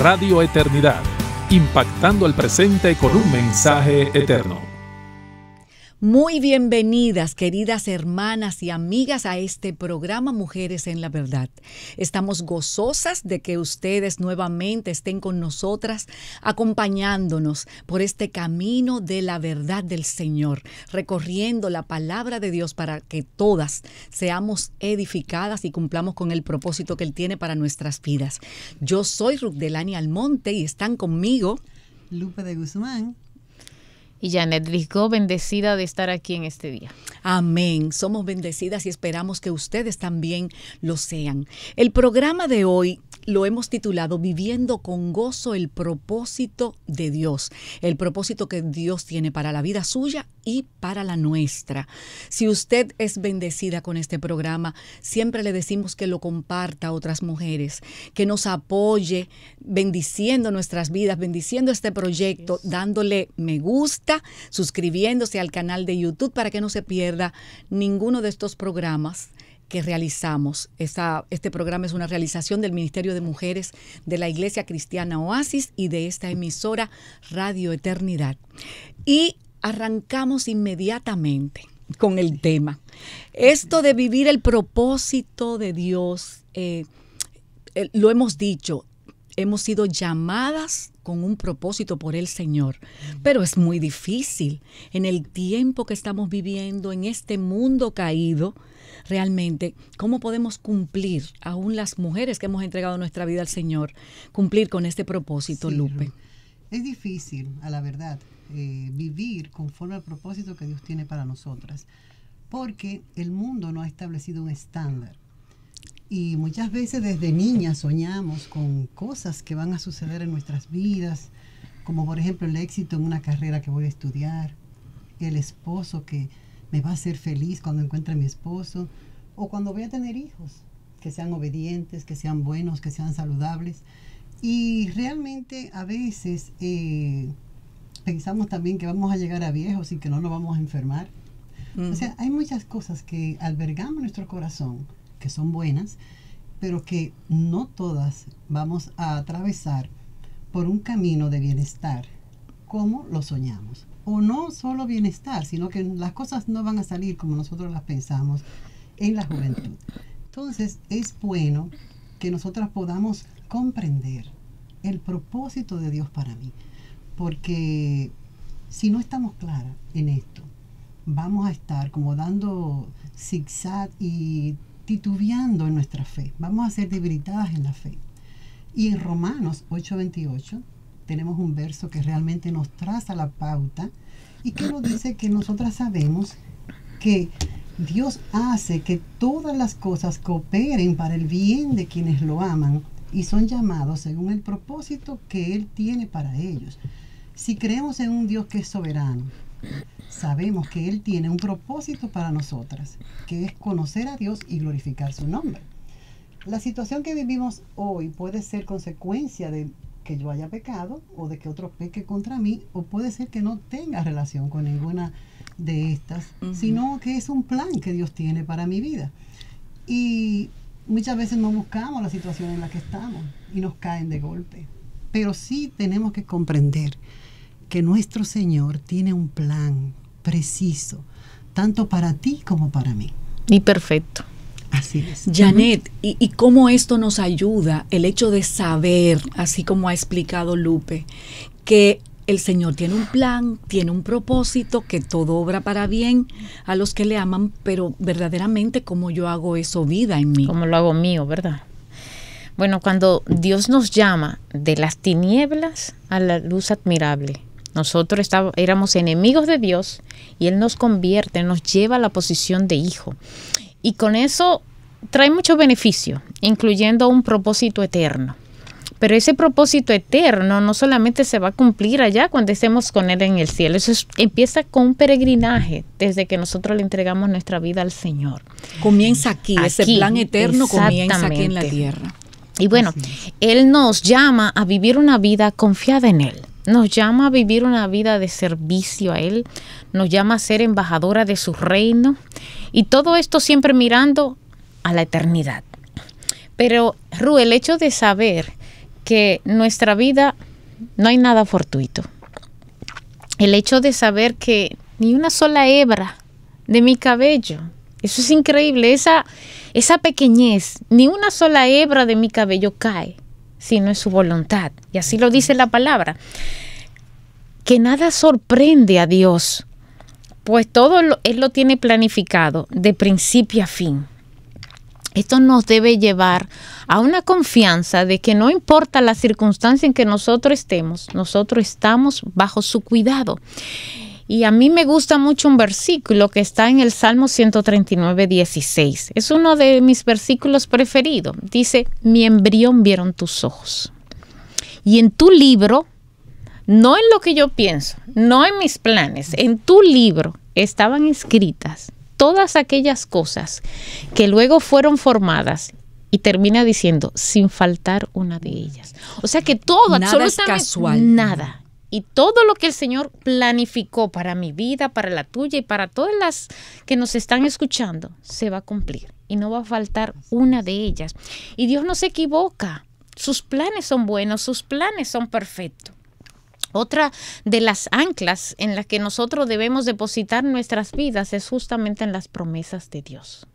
Radio Eternidad, impactando el presente con un mensaje eterno. Muy bienvenidas, queridas hermanas y amigas, a este programa Mujeres en la Verdad. Estamos gozosas de que ustedes nuevamente estén con nosotras, acompañándonos por este camino de la verdad del Señor, recorriendo la palabra de Dios para que todas seamos edificadas y cumplamos con el propósito que Él tiene para nuestras vidas. Yo soy Ruth Almonte y están conmigo. Lupe de Guzmán y Janet bendecida de estar aquí en este día. Amén. Somos bendecidas y esperamos que ustedes también lo sean. El programa de hoy lo hemos titulado Viviendo con gozo el propósito de Dios, el propósito que Dios tiene para la vida suya para la nuestra. Si usted es bendecida con este programa, siempre le decimos que lo comparta a otras mujeres, que nos apoye bendiciendo nuestras vidas, bendiciendo este proyecto, dándole me gusta, suscribiéndose al canal de YouTube para que no se pierda ninguno de estos programas que realizamos. este programa es una realización del Ministerio de Mujeres de la Iglesia Cristiana Oasis y de esta emisora Radio Eternidad. Y arrancamos inmediatamente con el tema. Esto de vivir el propósito de Dios, eh, eh, lo hemos dicho, hemos sido llamadas con un propósito por el Señor, pero es muy difícil en el tiempo que estamos viviendo, en este mundo caído. Realmente, ¿cómo podemos cumplir, aún las mujeres que hemos entregado nuestra vida al Señor, cumplir con este propósito, Lupe? Es difícil, a la verdad, eh, vivir conforme al propósito que Dios tiene para nosotras, porque el mundo no ha establecido un estándar. Y muchas veces desde niñas soñamos con cosas que van a suceder en nuestras vidas, como por ejemplo el éxito en una carrera que voy a estudiar, el esposo que me va a hacer feliz cuando encuentre a mi esposo, o cuando voy a tener hijos, que sean obedientes, que sean buenos, que sean saludables. Y realmente a veces eh, pensamos también que vamos a llegar a viejos y que no nos vamos a enfermar. O sea, hay muchas cosas que albergamos en nuestro corazón, que son buenas, pero que no todas vamos a atravesar por un camino de bienestar como lo soñamos. O no solo bienestar, sino que las cosas no van a salir como nosotros las pensamos en la juventud. Entonces es bueno que nosotras podamos comprender el propósito de Dios para mí. Porque si no estamos claras en esto, vamos a estar como dando zigzag y titubeando en nuestra fe. Vamos a ser debilitadas en la fe. Y en Romanos 8:28 tenemos un verso que realmente nos traza la pauta y que nos dice que nosotras sabemos que Dios hace que todas las cosas cooperen para el bien de quienes lo aman, y son llamados según el propósito que Él tiene para ellos. Si creemos en un Dios que es soberano, sabemos que Él tiene un propósito para nosotras, que es conocer a Dios y glorificar su nombre. La situación que vivimos hoy puede ser consecuencia de que yo haya pecado o de que otro peque contra mí, o puede ser que no tenga relación con ninguna de estas, sino que es un plan que Dios tiene para mi vida. Y muchas veces no buscamos la situación en la que estamos y nos caen de golpe. Pero sí tenemos que comprender que nuestro Señor tiene un plan preciso, tanto para ti como para mí. Y perfecto. Así es. Janet, ¿y, cómo esto nos ayuda el hecho de saber, así como ha explicado Lupe, que el Señor tiene un plan, tiene un propósito, que todo obra para bien a los que le aman, pero verdaderamente cómo yo hago eso vida en mí. Como lo hago mío, ¿verdad? Bueno, cuando Dios nos llama de las tinieblas a la luz admirable, nosotros estábamos, éramos enemigos de Dios y Él nos convierte, nos lleva a la posición de hijo. Y con eso trae mucho beneficio, incluyendo un propósito eterno. Pero ese propósito eterno no solamente se va a cumplir allá cuando estemos con Él en el cielo. Eso empieza con un peregrinaje desde que nosotros le entregamos nuestra vida al Señor. Comienza aquí, ese plan eterno comienza aquí en la tierra. Y bueno, Él nos llama a vivir una vida confiada en Él nos llama a vivir una vida de servicio a Él, nos llama a ser embajadora de su reino y todo esto siempre mirando a la eternidad. Pero, Ru, el hecho de saber que nuestra vida no hay nada fortuito. El hecho de saber que ni una sola hebra de mi cabello, eso es increíble, esa, esa pequeñez, ni una sola hebra de mi cabello cae, sino es su voluntad. Y así lo dice la palabra. Que nada sorprende a Dios, pues todo Él lo tiene planificado de principio a fin. Esto nos debe llevar a una confianza de que no importa la circunstancia en que nosotros estemos, nosotros estamos bajo su cuidado. Y a mí me gusta mucho un versículo que está en el Salmo 139, 16. Es uno de mis versículos preferidos. Dice, mi embrión vieron tus ojos. Y en tu libro, no en lo que yo pienso, no en mis planes, en tu libro estaban escritas todas aquellas cosas que luego fueron formadas y termina diciendo, sin faltar una de ellas. O sea que todo, absolutamente es casual. nada. Y todo lo que el Señor planificó para mi vida, para la tuya y para todas las que nos están escuchando, se va a cumplir. Y no va a faltar una de ellas. Y Dios no se equivoca. Sus planes son buenos, sus planes son perfectos. Otra de las anclas en las que nosotros debemos depositar nuestras vidas es justamente en las promesas de Dios.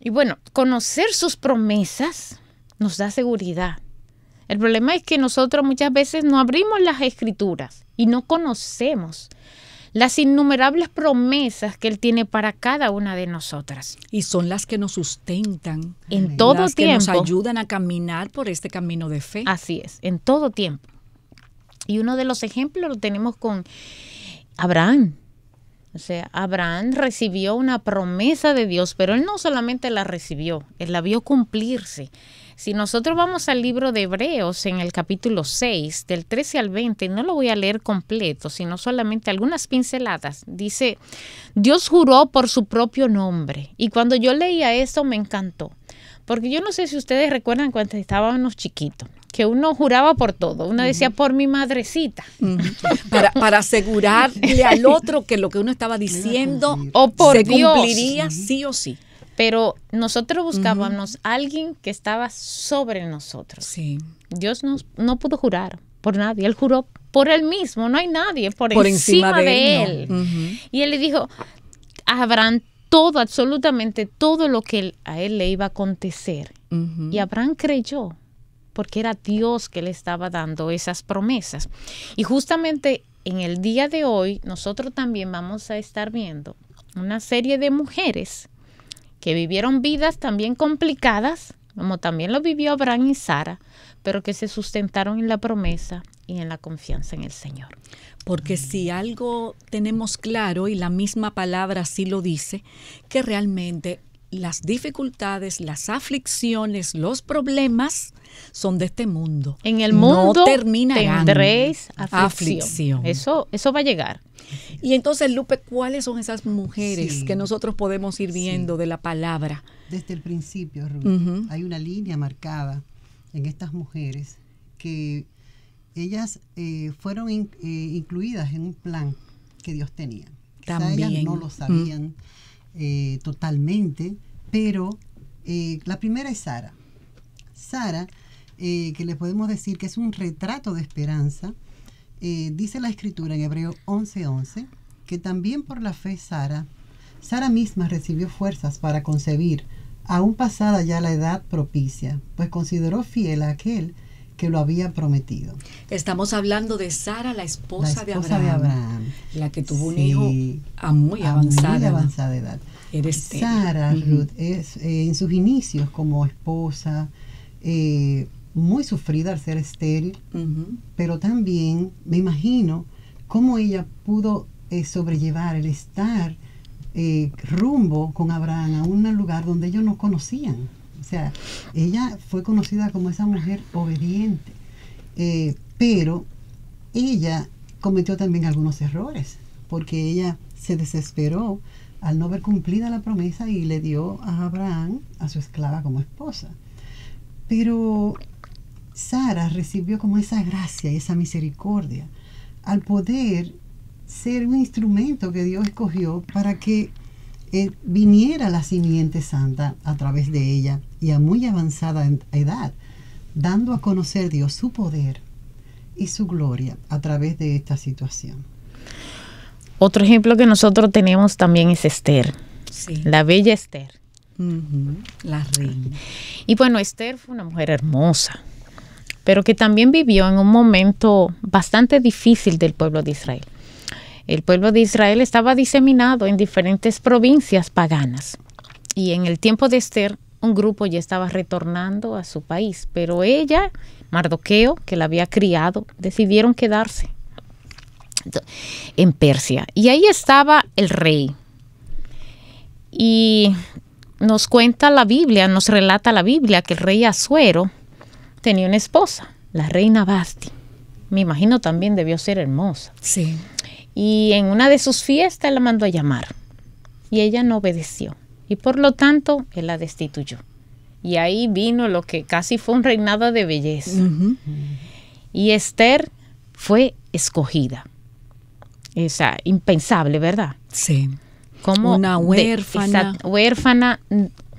Y bueno, conocer sus promesas nos da seguridad. El problema es que nosotros muchas veces no abrimos las escrituras y no conocemos las innumerables promesas que Él tiene para cada una de nosotras. Y son las que nos sustentan. En todo las Que nos ayudan a caminar por este camino de fe. Así es, en todo tiempo. Y uno de los ejemplos lo tenemos con Abraham. O sea, Abraham recibió una promesa de Dios, pero él no solamente la recibió, él la vio cumplirse. Si nosotros vamos al libro de Hebreos en el capítulo 6, del 13 al 20, no lo voy a leer completo, sino solamente algunas pinceladas. Dice, Dios juró por su propio nombre. Y cuando yo leía esto me encantó, porque yo no sé si ustedes recuerdan cuando estábamos chiquitos que uno juraba por todo. Uno decía, por mi madrecita. Para, asegurarle al otro que lo que uno estaba diciendo o por se Dios. cumpliría sí o sí. Pero nosotros buscábamos a alguien que estaba sobre nosotros. Dios no pudo jurar por nadie. Él juró por él mismo. No hay nadie por, encima, de, él. Y él le dijo, Abraham todo, absolutamente todo lo que a él le iba a acontecer. Y Abraham creyó porque era Dios que le estaba dando esas promesas. Y justamente en el día de hoy nosotros también vamos a estar viendo una serie de mujeres que vivieron vidas también complicadas, como también lo vivió Abraham y Sara, pero que se sustentaron en la promesa y en la confianza en el Señor. Porque si algo tenemos claro, y la misma palabra así lo dice, que realmente las dificultades, las aflicciones, los problemas son de este mundo. En el mundo terminarán tendréis aflicción. Eso, eso va a llegar. Y entonces, Lupe, ¿cuáles son esas mujeres que nosotros podemos ir viendo de la palabra? Desde el principio, Rubén, hay una línea marcada en estas mujeres que ellas eh, fueron eh, incluidas en un plan que Dios tenía. También. no lo sabían eh, totalmente, pero eh, la primera es Sara. Sara, eh, que le podemos decir que es un retrato de esperanza, eh, dice la escritura en Hebreo 11:11, que también por la fe Sara, Sara misma recibió fuerzas para concebir, aún pasada ya la edad propicia, pues consideró fiel a aquel que lo había prometido. Estamos hablando de Sara, la esposa, de, Abraham, la que tuvo un hijo a muy avanzada edad. Sara Ruth es eh, en sus inicios como esposa eh, muy sufrida al ser estéril, pero también me imagino cómo ella pudo eh, sobrellevar el estar rumbo con Abraham a un lugar donde ellos no conocían. O sea, ella fue conocida como esa mujer obediente, pero ella cometió también algunos errores, porque ella se desesperó al no ver cumplida la promesa y le dio a Abraham a su esclava como esposa. Pero Sara recibió como esa gracia y esa misericordia al poder ser un instrumento que Dios escogió para que eh, viniera la simiente santa a través de ella y a muy avanzada edad, dando a conocer Dios su poder y su gloria a través de esta situación. Otro ejemplo que nosotros tenemos también es Esther, la bella Esther. La reina. Y bueno, Esther fue una mujer hermosa, pero que también vivió en un momento bastante difícil del pueblo de Israel. El pueblo de Israel estaba diseminado en diferentes provincias paganas. Y en el tiempo de Esther, un grupo ya estaba retornando a su país, pero ella, Mardoqueo, que la había criado, decidieron quedarse en Persia. Y ahí estaba el rey. Y nos cuenta la Biblia, nos relata la Biblia que el rey Azuero tenía una esposa, la reina Basti. Me imagino también debió ser hermosa. Sí. Y en una de sus fiestas la mandó a llamar y ella no obedeció. Y por lo tanto, él la destituyó. Y ahí vino lo que casi fue un reinado de belleza. Y Esther fue escogida. Esa, impensable, ¿verdad? Sí. Como una huérfana. huérfana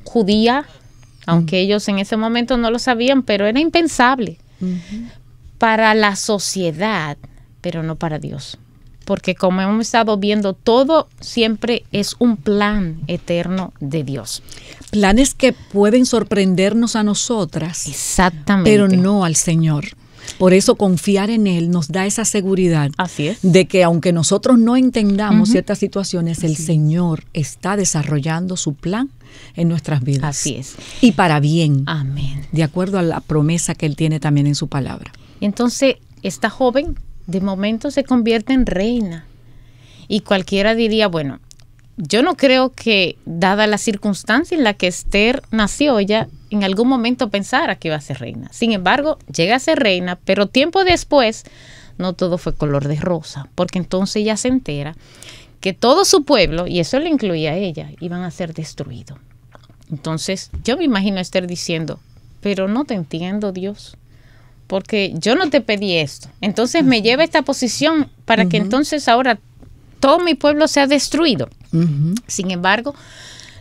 judía, aunque ellos en ese momento no lo sabían, pero era impensable para la sociedad, pero no para Dios. Porque como hemos estado viendo, todo siempre es un plan eterno de Dios. Planes que pueden sorprendernos a nosotras. Exactamente. Pero no al Señor. Por eso confiar en Él nos da esa seguridad de que aunque nosotros no entendamos ciertas situaciones, el Señor está desarrollando su plan en nuestras vidas. Así es. Y para bien. Amén. De acuerdo a la promesa que Él tiene también en su palabra. Entonces, esta joven de momento se convierte en reina. Y cualquiera diría, bueno, yo no creo que, dada la circunstancia en la que Esther nació, ella en algún momento pensara que iba a ser reina. Sin embargo, llega a ser reina, pero tiempo después no todo fue color de rosa, porque entonces ya se entera que todo su pueblo, y eso le incluía a ella, iban a ser destruido Entonces, yo me imagino estar diciendo, pero no te entiendo, Dios, porque yo no te pedí esto. Entonces me lleva esta posición para que entonces ahora todo mi pueblo sea destruido. Sin embargo,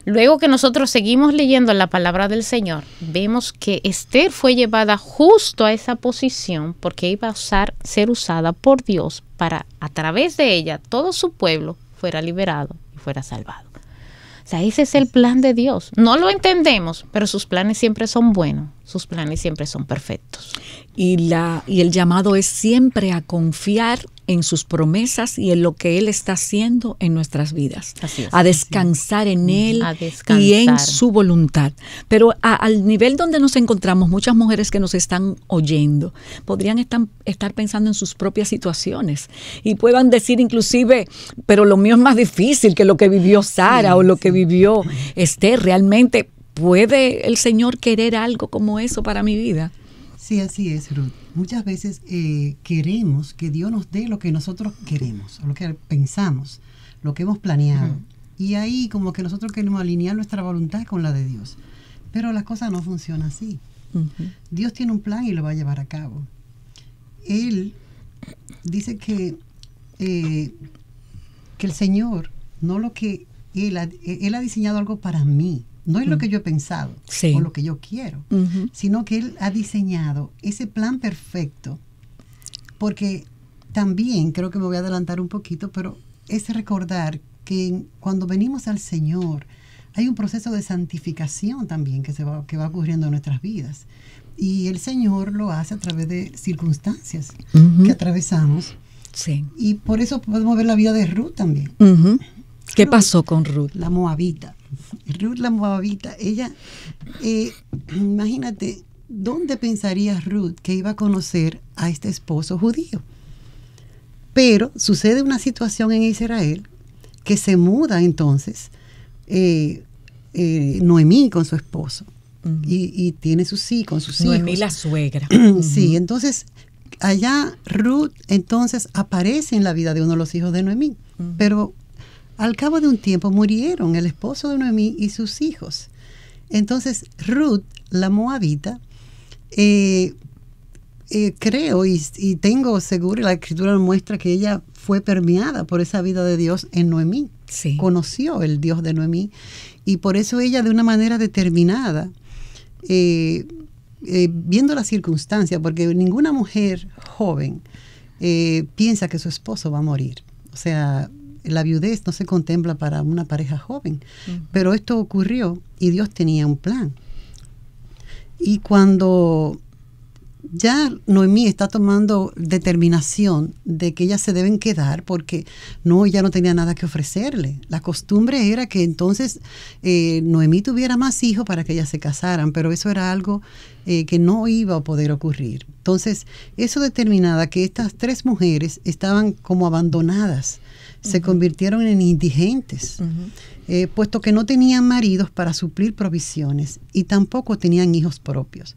Luego que nosotros seguimos leyendo la palabra del Señor, vemos que Esther fue llevada justo a esa posición porque iba a ser usada por Dios para a través de ella todo su pueblo fuera liberado y fuera salvado. O sea, ese es el plan de Dios. No lo entendemos, pero sus planes siempre son buenos sus planes siempre son perfectos. Y, la, y el llamado es siempre a confiar en sus promesas y en lo que Él está haciendo en nuestras vidas. a descansar en Él y en su voluntad. Pero al nivel donde nos encontramos, muchas mujeres que nos están oyendo podrían estar, pensando en sus propias situaciones y puedan decir inclusive, pero lo mío es más difícil que lo que vivió Sara o lo que vivió Esther. Realmente ¿Puede el Señor querer algo como eso para mi vida? Sí, así es, Ruth. Muchas veces eh, queremos que Dios nos dé lo que nosotros queremos, lo que pensamos, lo que hemos planeado. Y ahí como que nosotros queremos alinear nuestra voluntad con la de Dios. Pero las cosas no funcionan así. Dios tiene un plan y lo va a llevar a cabo. Él dice que, eh, que el Señor, no lo que él ha diseñado algo para mí, no es lo mm. que yo he pensado o lo que yo quiero, sino que Él ha diseñado ese plan perfecto. Porque también creo que me voy a adelantar un poquito, pero es recordar que cuando venimos al Señor hay un proceso de santificación también que, se va, que va ocurriendo en nuestras vidas. Y el Señor lo hace a través de circunstancias que atravesamos. Y por eso podemos ver la vida de Ruth también. ¿Qué pasó con Ruth? La Moabita. Ruth la Moabita, ella, eh, imagínate, ¿dónde pensaría Ruth que iba a conocer a este esposo judío? Pero sucede una situación en Israel que se muda entonces eh, eh, Noemí con su esposo y, tiene sus sí con sus hijos. Noemí la suegra. sí, entonces allá Ruth entonces aparece en la vida de uno de los hijos de Noemí, pero al cabo de un tiempo murieron el esposo de Noemí y sus hijos. Entonces Ruth, la moabita, eh, eh, creo y, tengo seguro, la escritura muestra que ella fue permeada por esa vida de Dios en Noemí. Sí. Conoció el Dios de Noemí y por eso ella de una manera determinada, eh, viendo las circunstancias, porque ninguna mujer joven piensa que su esposo va a morir. O sea, la viudez no se contempla para una pareja joven. Pero esto ocurrió y Dios tenía un plan. Y cuando ya Noemí está tomando determinación de que ellas se deben quedar porque no, ya no tenía nada que ofrecerle. La costumbre era que entonces eh, Noemí tuviera más hijos para que ellas se casaran, pero eso era algo eh, que no iba a poder ocurrir. Entonces, eso determinaba que estas tres mujeres estaban como abandonadas se convirtieron en indigentes, eh, puesto que no tenían maridos para suplir provisiones y tampoco tenían hijos propios.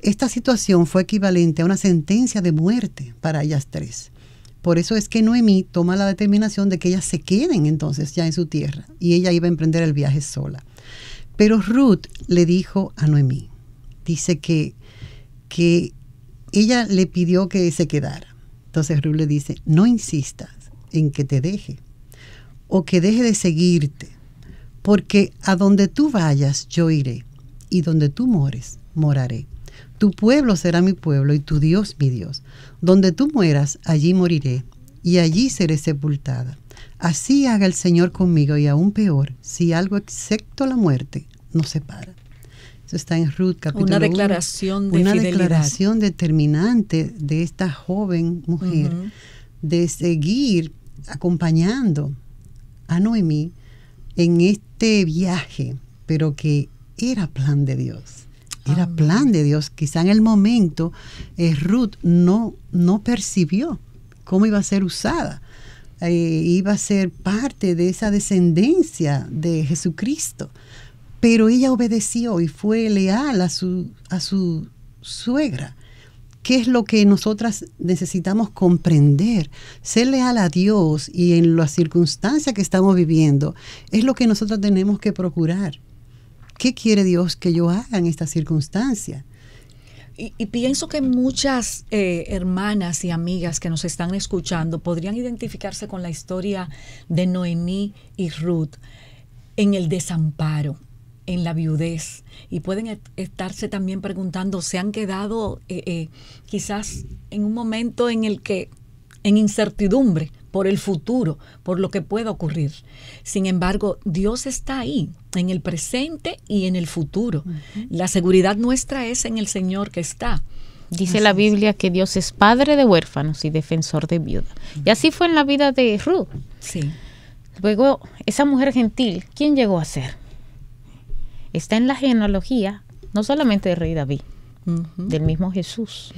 Esta situación fue equivalente a una sentencia de muerte para ellas tres. Por eso es que Noemí toma la determinación de que ellas se queden entonces ya en su tierra y ella iba a emprender el viaje sola. Pero Ruth le dijo a Noemí, dice que, que ella le pidió que se quedara. Entonces Ruth le dice, no insista, en que te deje o que deje de seguirte, porque a donde tú vayas yo iré y donde tú mores moraré. Tu pueblo será mi pueblo y tu Dios mi Dios. Donde tú mueras, allí moriré y allí seré sepultada. Así haga el Señor conmigo y aún peor, si algo excepto la muerte nos separa. Eso está en Ruth capítulo Una declaración Una declaración determinante de esta joven mujer de seguir acompañando a Noemí en este viaje, pero que era plan de Dios. Era plan de Dios. Quizá en el momento es eh, Ruth no, no percibió cómo iba a ser usada. Eh, iba a ser parte de esa descendencia de Jesucristo. Pero ella obedeció y fue leal a su, a su suegra qué es lo que nosotras necesitamos comprender. Ser leal a Dios y en las circunstancias que estamos viviendo es lo que nosotros tenemos que procurar. ¿Qué quiere Dios que yo haga en esta circunstancia? Y, pienso que muchas eh, hermanas y amigas que nos están escuchando podrían identificarse con la historia de Noemí y Ruth en el desamparo en la viudez y pueden estarse también preguntando, ¿se han quedado eh, eh, quizás en un momento en el que, en incertidumbre por el futuro, por lo que pueda ocurrir? Sin embargo, Dios está ahí, en el presente y en el futuro. La seguridad nuestra es en el Señor que está. Dice la Biblia que Dios es padre de huérfanos y defensor de viuda Y así fue en la vida de Ruth. Sí. Luego, esa mujer gentil, ¿quién llegó a ser? está en la genealogía, no solamente de rey David, del mismo Jesús.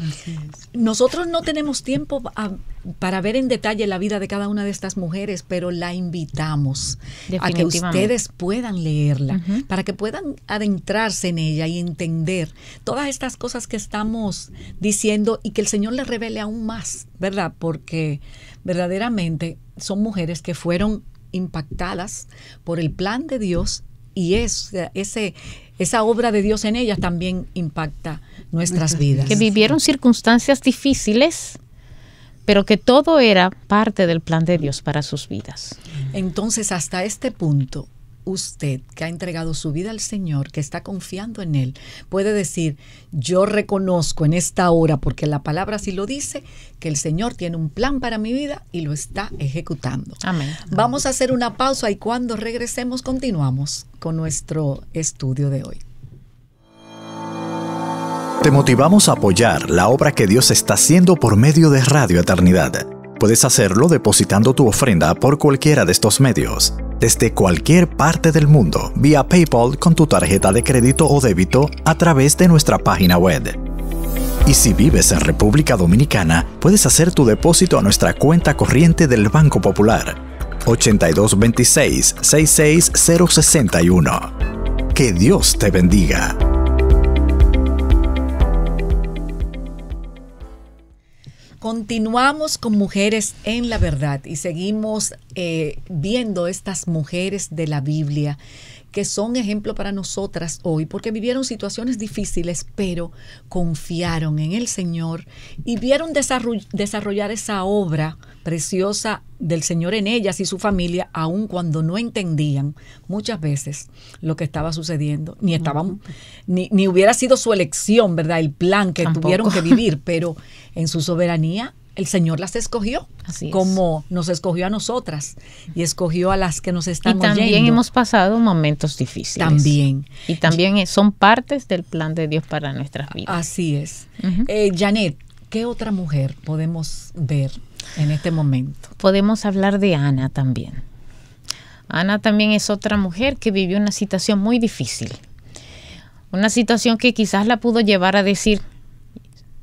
Nosotros no tenemos tiempo ah, para ver en detalle la vida de cada una de estas mujeres, pero la invitamos a que ustedes puedan leerla, para que puedan adentrarse en ella y entender todas estas cosas que estamos diciendo y que el Señor les revele aún más, ¿verdad? Porque verdaderamente son mujeres que fueron impactadas por el plan de Dios y esa, ese, esa obra de Dios en ellas también impacta nuestras vidas. Que vivieron circunstancias difíciles, pero que todo era parte del plan de Dios para sus vidas. Entonces, hasta este punto, usted que ha entregado su vida al Señor, que está confiando en Él, puede decir, yo reconozco en esta hora, porque la palabra sí lo dice, que el Señor tiene un plan para mi vida y lo está ejecutando. Amén. Vamos a hacer una pausa y cuando regresemos continuamos con nuestro estudio de hoy. Te motivamos a apoyar la obra que Dios está haciendo por medio de Radio Eternidad. Puedes hacerlo depositando tu ofrenda por cualquiera de estos medios desde cualquier parte del mundo vía PayPal con tu tarjeta de crédito o débito a través de nuestra página web. Y si vives en República Dominicana, puedes hacer tu depósito a nuestra cuenta corriente del Banco Popular 8226-66061. Que Dios te bendiga. Continuamos con Mujeres en la Verdad y seguimos eh, viendo estas mujeres de la Biblia que son ejemplo para nosotras hoy, porque vivieron situaciones difíciles, pero confiaron en el Señor y vieron desarrollar esa obra preciosa del Señor en ellas y su familia, aun cuando no entendían muchas veces lo que estaba sucediendo, ni estaban, ni, ni, hubiera sido su elección, ¿verdad? El plan que tuvieron que vivir, pero en su soberanía, el Señor las escogió, como nos escogió a nosotras y escogió a las que nos están Y también hemos pasado momentos difíciles. También. Y también son partes del plan de Dios para nuestras vidas. Así es. Eh, Janet, ¿qué otra mujer podemos ver en este momento? Podemos hablar de Ana también. Ana también es otra mujer que vivió una situación muy difícil. Una situación que quizás la pudo llevar a decir,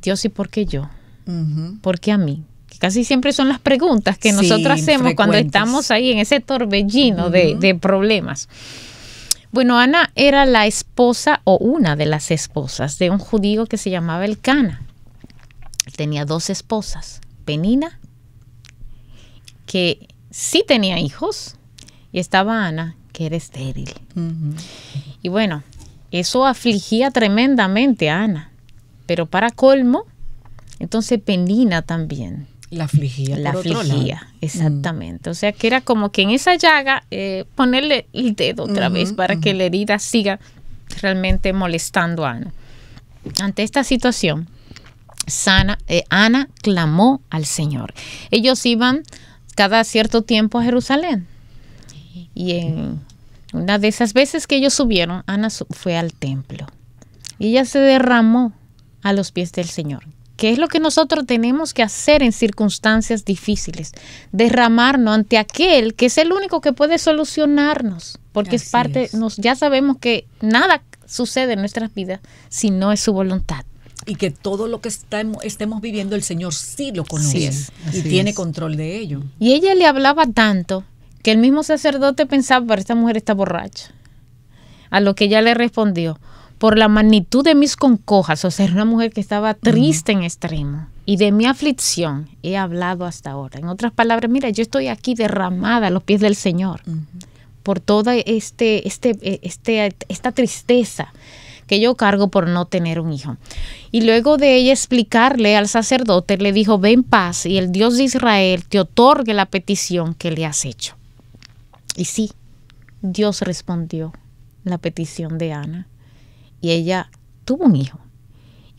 Dios, ¿y por qué yo? Porque ¿Por qué a mí? casi siempre son las preguntas que nosotros hacemos cuando estamos ahí en ese torbellino de, problemas. Bueno, Ana era la esposa o una de las esposas de un judío que se llamaba Elcana. Tenía dos esposas, Penina, que sí tenía hijos, y estaba Ana, que era estéril. Y bueno, eso afligía tremendamente a Ana. Pero para colmo, entonces Penina también. La afligía. La afligía, mm. exactamente. O sea que era como que en esa llaga eh, ponerle el dedo otra vez para que la herida siga realmente molestando a Ana. Ante esta situación, Sana, eh, Ana clamó al Señor. Ellos iban cada cierto tiempo a Jerusalén. Y en una de esas veces que ellos subieron, Ana fue al templo. Y ella se derramó a los pies del Señor. ¿Qué es lo que nosotros tenemos que hacer en circunstancias difíciles? Derramarnos ante aquel que es el único que puede solucionarnos, porque es parte, Nos, ya sabemos que nada sucede en nuestras vidas si no es su voluntad y que todo lo que estamos, estemos viviendo el Señor sí lo conoce y tiene control de ello. Y ella le hablaba tanto que el mismo sacerdote pensaba, pero esta mujer está borracha. A lo que ella le respondió, por la magnitud de mis concojas, o sea, era una mujer que estaba triste en extremo. Y de mi aflicción he hablado hasta ahora. En otras palabras, mira, yo estoy aquí derramada a los pies del Señor por toda este, este, e, este, esta tristeza que yo cargo por no tener un hijo. Y luego de ella explicarle al sacerdote, le dijo, ven paz y el Dios de Israel te otorgue la petición que le has hecho. Y sí, Dios respondió la petición de Ana y ella tuvo un hijo.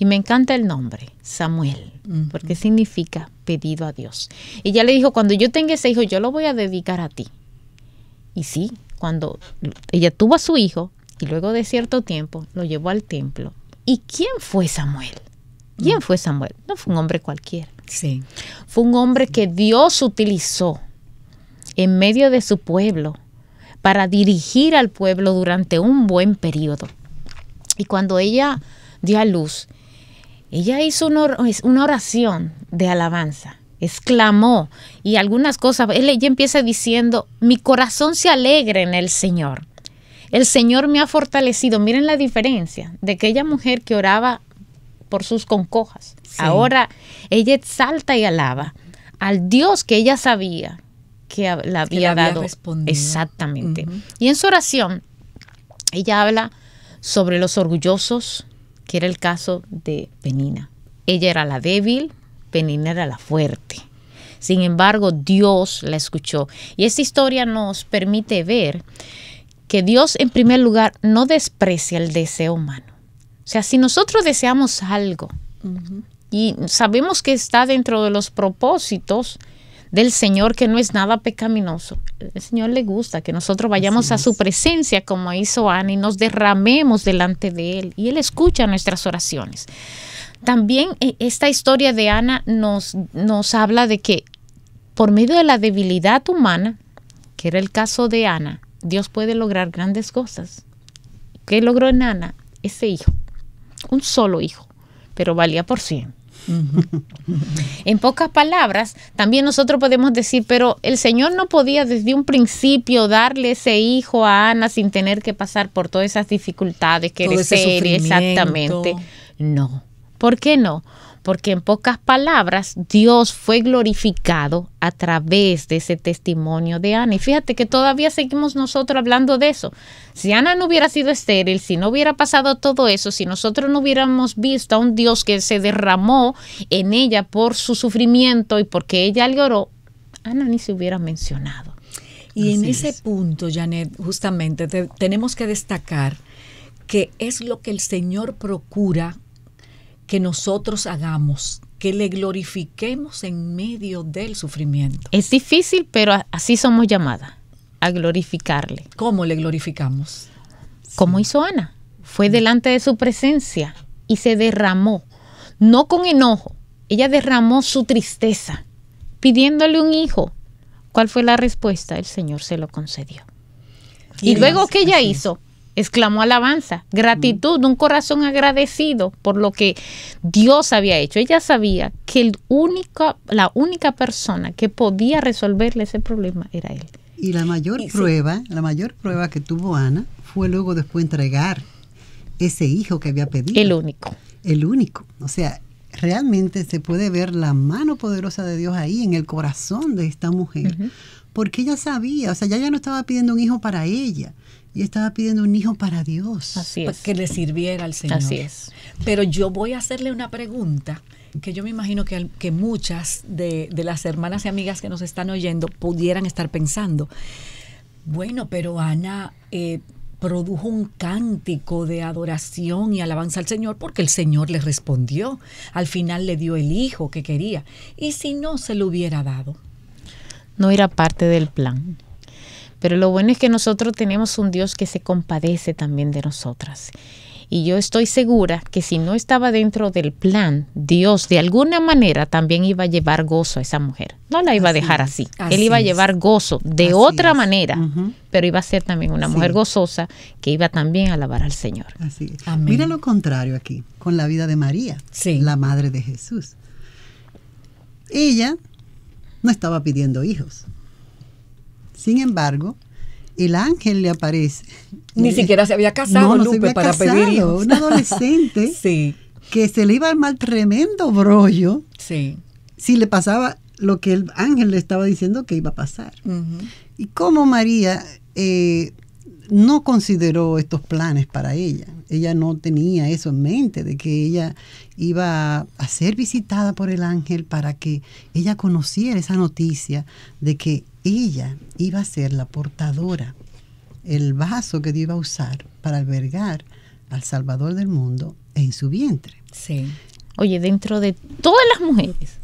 Y me encanta el nombre, Samuel, porque significa pedido a Dios. Y ella le dijo, cuando yo tenga ese hijo, yo lo voy a dedicar a ti. Y sí, cuando ella tuvo a su hijo y luego de cierto tiempo lo llevó al templo. ¿Y quién fue Samuel? ¿Quién mm. fue Samuel? No fue un hombre cualquiera. Sí. Fue un hombre que Dios utilizó en medio de su pueblo para dirigir al pueblo durante un buen periodo. Y cuando ella dio a luz, ella hizo una oración de alabanza, exclamó y algunas cosas. Ella empieza diciendo, mi corazón se alegra en el Señor. El Señor me ha fortalecido. Miren la diferencia de aquella mujer que oraba por sus concojas. Ahora ella exalta y alaba al Dios que ella sabía que la había, dado. Exactamente. Y en su oración, ella habla sobre los orgullosos, que era el caso de Penina. Ella era la débil, Penina era la fuerte. Sin embargo, Dios la escuchó. Y esta historia nos permite ver que Dios en primer lugar no desprecia el deseo humano. O sea, si nosotros deseamos algo y sabemos que está dentro de los propósitos, del Señor que no es nada pecaminoso. El Señor le gusta que nosotros vayamos a su presencia como hizo Ana y nos derramemos delante de Él y Él escucha nuestras oraciones. También eh, esta historia de Ana nos, nos habla de que por medio de la debilidad humana, que era el caso de Ana, Dios puede lograr grandes cosas. ¿Qué logró en Ana? Ese hijo, un solo hijo, pero valía por siempre. en pocas palabras, también nosotros podemos decir, pero el Señor no podía desde un principio darle ese hijo a Ana sin tener que pasar por todas esas dificultades que Todo exactamente. No. ¿Por qué no? porque en pocas palabras Dios fue glorificado a través de ese testimonio de Ana. Y fíjate que todavía seguimos nosotros hablando de eso. Si Ana no hubiera sido estéril, si no hubiera pasado todo eso, si nosotros no hubiéramos visto a un Dios que se derramó en ella por su sufrimiento y porque ella lloró, oró, Ana ni se hubiera mencionado. Y en ese punto, Janet, justamente tenemos que destacar que es lo que el Señor procura que nosotros hagamos, que le glorifiquemos en medio del sufrimiento. Es difícil, pero así somos llamadas, a glorificarle. ¿Cómo le glorificamos? Como hizo Ana, fue delante de su presencia y se derramó, no con enojo, ella derramó su tristeza, pidiéndole un hijo. ¿Cuál fue la respuesta? El Señor se lo concedió. Y, luego, ¿qué ella hizo? exclamó alabanza, gratitud, un corazón agradecido por lo que Dios había hecho. Ella sabía que la única persona que podía resolverle ese problema era él. Y la mayor prueba, la mayor prueba que tuvo Ana fue luego después entregar ese hijo que había pedido. El único. El único. O sea, realmente se puede ver la mano poderosa de Dios ahí en el corazón de esta mujer. Porque ella sabía, o sea, ya no estaba pidiendo un hijo para ella, y estaba pidiendo un hijo para Dios. Así Que le sirviera al Señor. Así es. Pero yo voy a hacerle una pregunta que yo me imagino que, muchas de, las hermanas y amigas que nos están oyendo pudieran estar pensando. Bueno, pero Ana eh, produjo un cántico de adoración y alabanza al Señor porque el Señor le respondió. Al final le dio el hijo que quería. ¿Y si no se lo hubiera dado? No era parte del plan. Pero lo bueno es que nosotros tenemos un Dios que se compadece también de nosotras. Y yo estoy segura que si no estaba dentro del plan, Dios de alguna manera también iba a llevar gozo a esa mujer. No la iba a dejar así. Él iba a llevar gozo de otra manera, pero iba a ser también una mujer gozosa que iba también a alabar al Señor. Así Mira lo contrario aquí, con la vida de María, la madre de Jesús. Ella no estaba pidiendo hijos. Sin embargo, el ángel le aparece. Ni eh, siquiera se había casado, no, para Un adolescente que se le iba a armar tremendo brollo sí. si le pasaba lo que el ángel le estaba diciendo que iba a pasar. Y como María eh, no consideró estos planes para ella. Ella no tenía eso en mente, de que ella iba a ser visitada por el ángel para que ella conociera esa noticia de que ella iba a ser la portadora, el vaso que Dios iba a usar para albergar al Salvador del mundo en su vientre. Sí. Oye, dentro de todas las mujeres,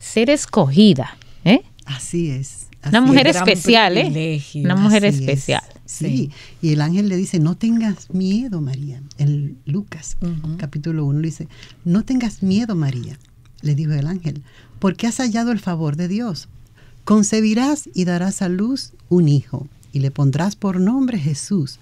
ser escogida, ¿eh? Así es. ¿eh? una mujer especial, ¿eh? Una mujer especial. sí. y el ángel le dice, no tengas miedo, María. En Lucas, capítulo 1, le dice, no tengas miedo, María, le dijo el ángel, porque has hallado el favor de Dios. Concebirás y darás a luz un hijo, y le pondrás por nombre Jesús.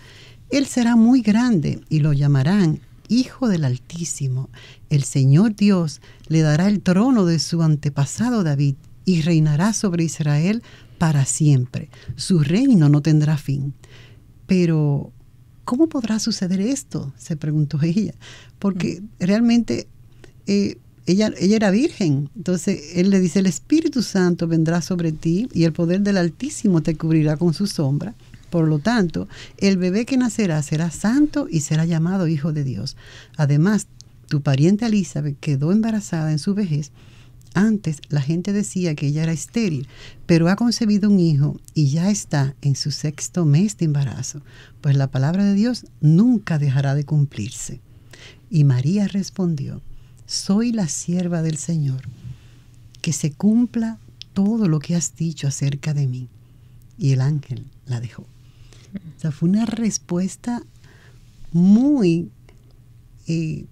Él será muy grande y lo llamarán Hijo del Altísimo. El Señor Dios le dará el trono de su antepasado David y reinará sobre Israel para siempre. Su reino no tendrá fin. Pero, ¿cómo podrá suceder esto? se preguntó ella, porque realmente eh, ella, era virgen. Entonces él le dice, el Espíritu Santo vendrá sobre ti y el poder del Altísimo te cubrirá con su sombra. Por lo tanto, el bebé que nacerá será santo y será llamado hijo de Dios. Además, tu pariente Elizabeth quedó embarazada en su vejez. Antes la gente decía que ella era estéril, pero ha concebido un hijo y ya está en su sexto mes de embarazo, pues la palabra de Dios nunca dejará de cumplirse. Y María respondió, soy la sierva del Señor, que se cumpla todo lo que has dicho acerca de mí. Y el ángel la dejó. O sea, fue una respuesta muy, eh,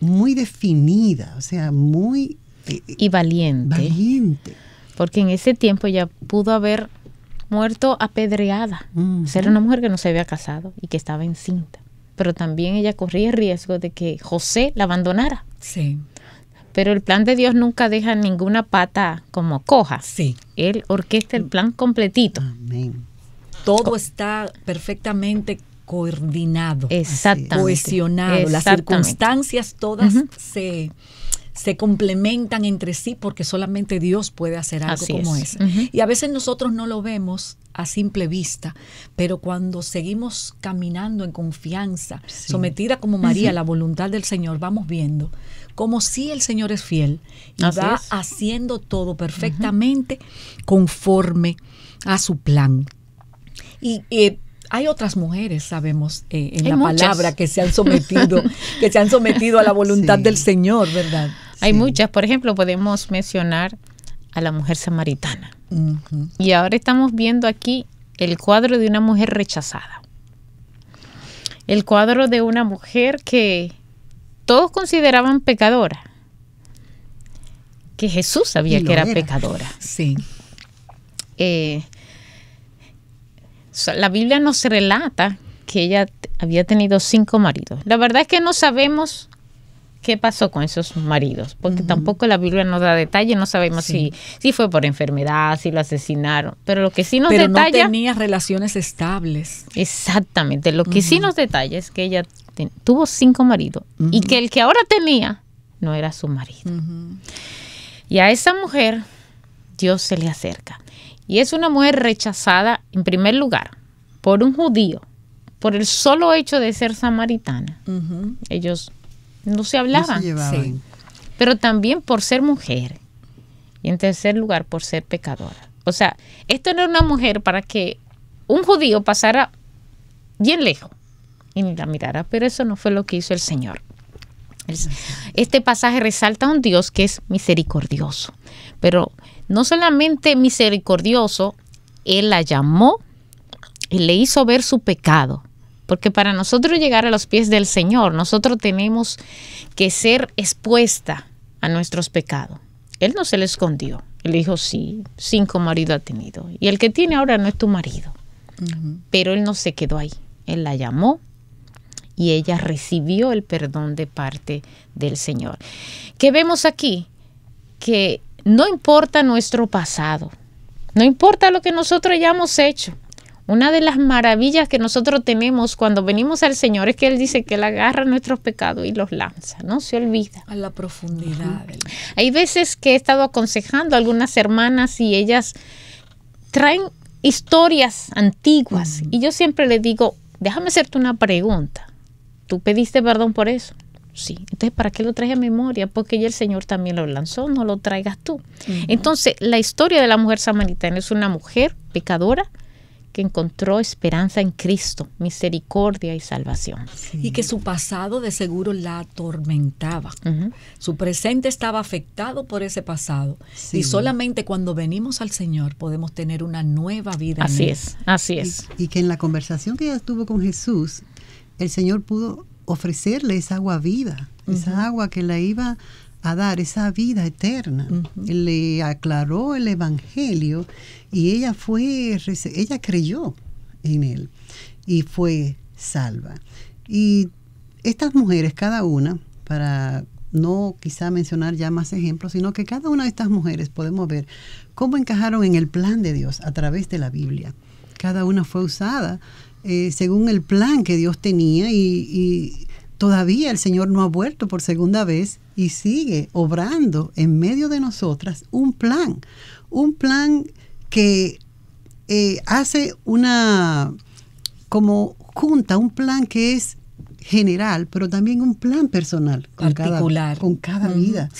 muy definida, o sea, muy... Eh, y valiente. Valiente. Porque en ese tiempo ya pudo haber muerto apedreada. Ser una mujer que no se había casado y que estaba encinta pero también ella corría el riesgo de que José la abandonara. Sí. Pero el plan de Dios nunca deja ninguna pata como coja. Sí. Él orquesta el plan completito. Amén. Todo está perfectamente coordinado, Exactamente. cohesionado. Las circunstancias todas se, complementan entre sí porque solamente Dios puede hacer algo como es. Y a veces nosotros no lo vemos a simple vista, pero cuando seguimos caminando en confianza, sometida como María a la voluntad del Señor, vamos viendo como si el Señor es fiel y va haciendo todo perfectamente conforme a su plan. Y eh, hay otras mujeres, sabemos, eh, en la palabra que se han sometido, que se han sometido a la voluntad del Señor, ¿verdad? Hay muchas, por ejemplo, podemos mencionar a la mujer samaritana. Y ahora estamos viendo aquí el cuadro de una mujer rechazada. El cuadro de una mujer que todos consideraban pecadora. Que Jesús sabía que era, pecadora. Sí. Eh, la Biblia nos relata que ella había tenido cinco maridos. La verdad es que no sabemos qué pasó con esos maridos, porque tampoco la Biblia nos da detalles. no sabemos si, si fue por enfermedad, si lo asesinaron, pero lo que sí nos pero No tenía relaciones estables. Exactamente, lo que sí nos detalla es que ella tuvo cinco maridos y que el que ahora tenía no era su marido. Y a esa mujer Dios se le acerca. Y es una mujer rechazada en primer lugar por un judío, por el solo hecho de ser samaritana. Ellos no se hablaba, Pero también por ser mujer. Y en tercer lugar, por ser pecadora. O sea, esto no era una mujer para que un judío pasara bien lejos y ni la mirara, pero eso no fue lo que hizo el Señor. Este pasaje resalta a un Dios que es misericordioso, pero no solamente misericordioso, Él la llamó y le hizo ver su pecado porque para nosotros llegar a los pies del Señor, nosotros tenemos que ser expuesta a nuestros pecados. Él no se le escondió. Él dijo, sí, cinco maridos ha tenido. Y el que tiene ahora no es tu marido. Pero él no se quedó ahí. Él la llamó y ella recibió el perdón de parte del Señor. ¿Qué vemos aquí? Que no importa nuestro pasado, no importa lo que nosotros hayamos hecho, una de las maravillas que nosotros tenemos cuando venimos al Señor es que Él dice que Él agarra nuestros pecados y los lanza, no se olvida. A la profundidad. Hay veces que he estado aconsejando a algunas hermanas y ellas traen historias antiguas y yo siempre les digo, déjame hacerte una pregunta. ¿Tú pediste perdón por eso? Sí. Entonces, ¿para qué lo traes a memoria? Porque ya el Señor también lo lanzó, no lo traigas tú. Entonces, la historia de la mujer samaritana es una mujer pecadora encontró esperanza en Cristo, misericordia y salvación. Y que su pasado de seguro la atormentaba. Su presente estaba afectado por ese pasado. Y solamente cuando venimos al Señor podemos tener una nueva vida. Así en es, así es. Y, que en la conversación que ella tuvo con Jesús, el Señor pudo ofrecerle esa agua viva, esa agua que la iba a dar esa vida eterna. Le aclaró el Evangelio y ella fue, ella creyó en él y fue salva. Y estas mujeres, cada una, para no quizá mencionar ya más ejemplos, sino que cada una de estas mujeres podemos ver cómo encajaron en el plan de Dios a través de la Biblia. Cada una fue usada eh, según el plan que Dios tenía y todavía el Señor no ha vuelto por segunda vez y sigue obrando en medio de nosotras un plan, un plan que eh, hace una, como junta, un plan que es general, pero también un plan personal con con cada vida,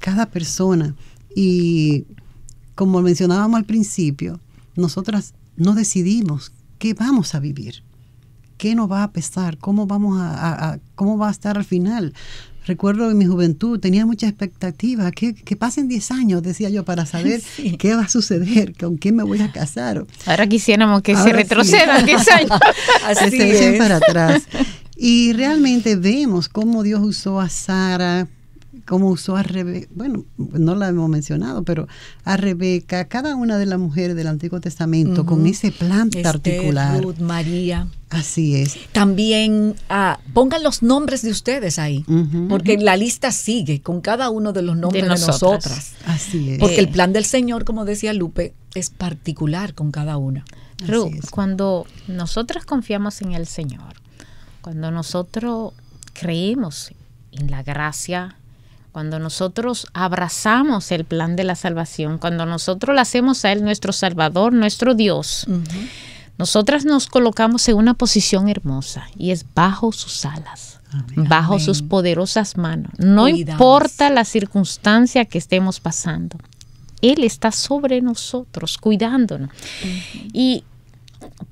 cada persona. Y como mencionábamos al principio, nosotras no decidimos qué vamos a vivir qué nos va a pesar, cómo vamos a, cómo va a estar al final. Recuerdo en mi juventud, tenía muchas expectativas, que, pasen 10 años, decía yo, para saber qué va a suceder, con qué me voy a casar. Ahora quisiéramos que se retrocedan 10 años. Así se es. para atrás. Y realmente vemos cómo Dios usó a Sara cómo usó a Rebeca, bueno, no la hemos mencionado, pero a Rebeca, cada una de las mujeres del Antiguo Testamento, con ese plan este, particular. Ruth, María. Así es. También ah, pongan los nombres de ustedes ahí, porque la lista sigue con cada uno de los nombres de, nosotras. Así es. Porque el eh. plan del Señor, como decía Lupe, es particular con cada una. Ruth, cuando nosotras confiamos en el Señor, cuando nosotros creemos en la gracia cuando nosotros abrazamos el plan de la salvación, cuando nosotros le hacemos a Él nuestro Salvador, nuestro Dios, nosotras nos colocamos en una posición hermosa y es bajo sus alas, bajo sus poderosas manos. No importa la circunstancia que estemos pasando, Él está sobre nosotros, cuidándonos. ¿Y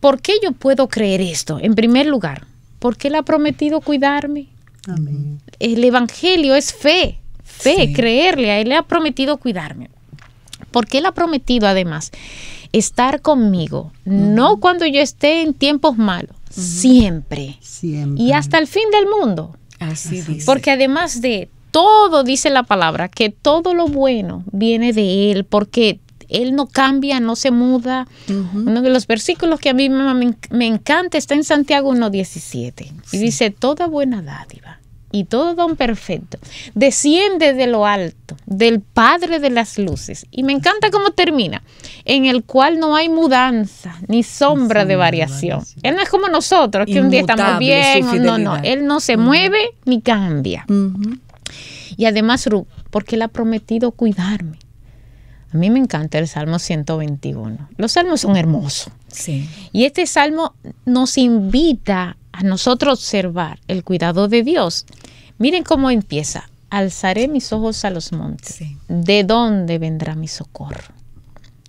por qué yo puedo creer esto? En primer lugar, porque Él ha prometido cuidarme. El Evangelio es fe. Fe, creerle, a Él le ha prometido cuidarme. Porque Él ha prometido además estar conmigo, no cuando yo esté en tiempos malos, siempre. Y hasta el fin del mundo. Así dice. Porque además de todo, dice la palabra, que todo lo bueno viene de Él, porque él no cambia, no se muda. Uno de los versículos que a mí me, encanta está en Santiago 1.17. Y dice, toda buena dádiva y todo don perfecto desciende de lo alto, del Padre de las luces. Y me encanta cómo termina, en el cual no hay mudanza ni sombra de variación. Él no es como nosotros, que un día estamos bien, no, no, él no se mueve ni cambia. Y además, porque él ha prometido cuidarme. A mí me encanta el Salmo 121. Los salmos son hermosos. Sí. Y este salmo nos invita a nosotros a observar el cuidado de Dios. Miren cómo empieza. Alzaré mis ojos a los montes. ¿De dónde vendrá mi socorro?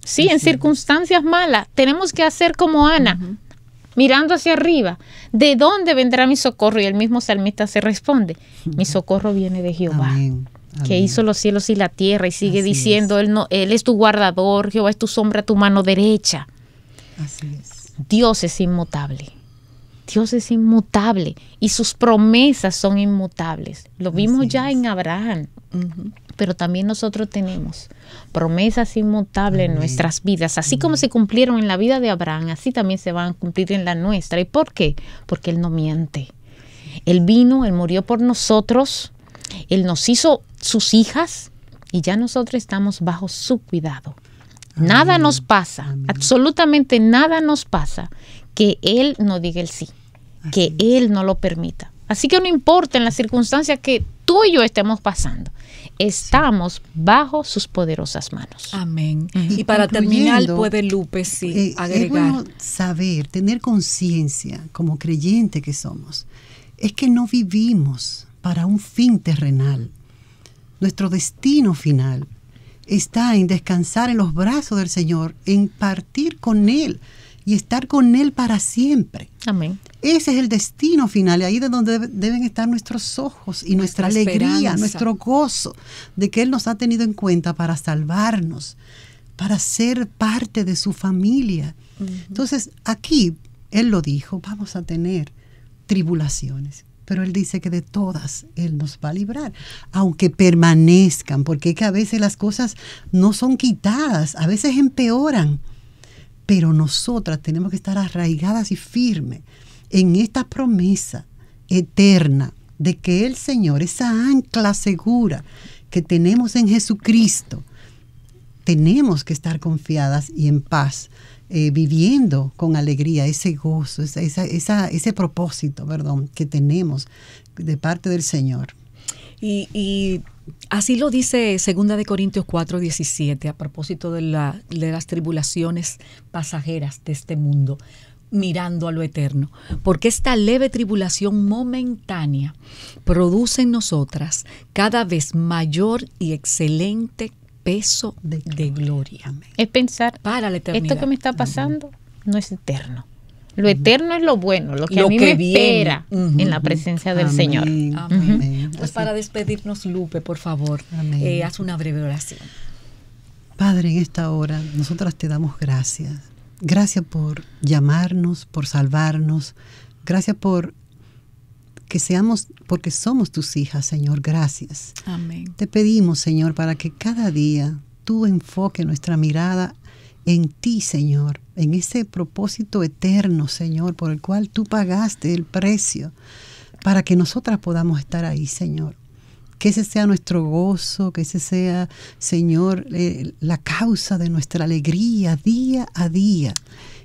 Sí, en circunstancias malas tenemos que hacer como Ana, mirando hacia arriba. ¿De dónde vendrá mi socorro? Y el mismo salmista se responde, mi socorro viene de Jehová. que hizo los cielos y la tierra y sigue diciendo, Él, él es tu guardador, Jehová es tu sombra, tu mano derecha. Así es. Dios es inmutable. Dios es inmutable y sus promesas son inmutables. Lo vimos ya en Abraham. pero también nosotros tenemos promesas inmutables en nuestras vidas. Así como se cumplieron en la vida de Abraham, así también se van a cumplir en la nuestra. ¿Y por qué? Porque Él no miente. Él vino, Él murió por nosotros, Él nos hizo sus hijas y ya nosotros estamos bajo su cuidado. Nada nos pasa, absolutamente nada nos pasa que él no diga el sí, que él no lo permita. Así que no importa en las circunstancias que tú y yo estemos pasando, estamos bajo sus poderosas manos. Amén. Y, para terminar, puede Lupe sí eh, agregar. saber, tener conciencia como creyente que somos, es que no vivimos para un fin terrenal. Nuestro destino final está en descansar en los brazos del Señor, en partir con Él y estar con Él para siempre. Amén. Ese es el destino final, y ahí de donde deben estar nuestros ojos y nuestra, alegría, nuestro gozo, de que Él nos ha tenido en cuenta para salvarnos, para ser parte de su familia. Entonces, aquí Él lo dijo, vamos a tener tribulaciones, pero Él dice que de todas Él nos va a librar, aunque permanezcan, porque es que a veces las cosas no son quitadas, a veces empeoran. Pero nosotras tenemos que estar arraigadas y firmes en esta promesa eterna de que el Señor, esa ancla segura que tenemos en Jesucristo, tenemos que estar confiadas y en paz, eh, viviendo con alegría ese gozo, ese propósito, perdón, que tenemos de parte del Señor. Y, así lo dice segunda de Corintios 4, 17 a propósito de, las tribulaciones pasajeras de este mundo mirando a lo eterno, porque esta leve tribulación momentánea produce en nosotras cada vez mayor y excelente peso de, gloria. Es pensar, para esto que me está pasando no es eterno. Lo eterno es lo bueno, lo que a mí me espera en la presencia del Señor. Amén. Pues, pues para despedirnos, Lupe, por favor, eh, haz una breve oración. Padre, en esta hora, nosotras te damos gracias. Gracias por llamarnos, por salvarnos. Gracias por que seamos, porque somos tus hijas, Señor. Gracias. Amén. Te pedimos, Señor, para que cada día tú enfoque nuestra mirada en ti, Señor, en ese propósito eterno, Señor, por el cual tú pagaste el precio para que nosotras podamos estar ahí, Señor. Que ese sea nuestro gozo, que ese sea, Señor, eh, la causa de nuestra alegría día a día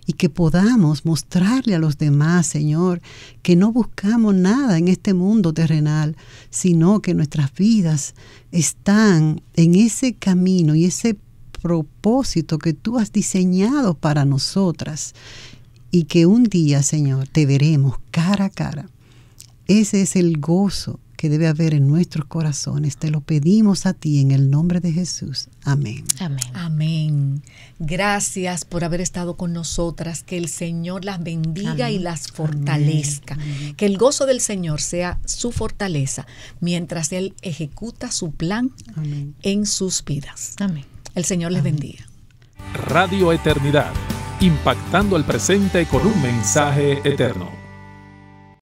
y que podamos mostrarle a los demás, Señor, que no buscamos nada en este mundo terrenal, sino que nuestras vidas están en ese camino y ese propósito que tú has diseñado para nosotras y que un día, Señor, te veremos cara a cara. Ese es el gozo que debe haber en nuestros corazones. Te lo pedimos a ti en el nombre de Jesús. Amén. Amén. Gracias por haber estado con nosotras. Que el Señor las bendiga y las fortalezca. Que el gozo del Señor sea su fortaleza mientras Él ejecuta su plan en sus vidas. Amén. El Señor les bendiga. Radio Eternidad, impactando el presente con un mensaje eterno.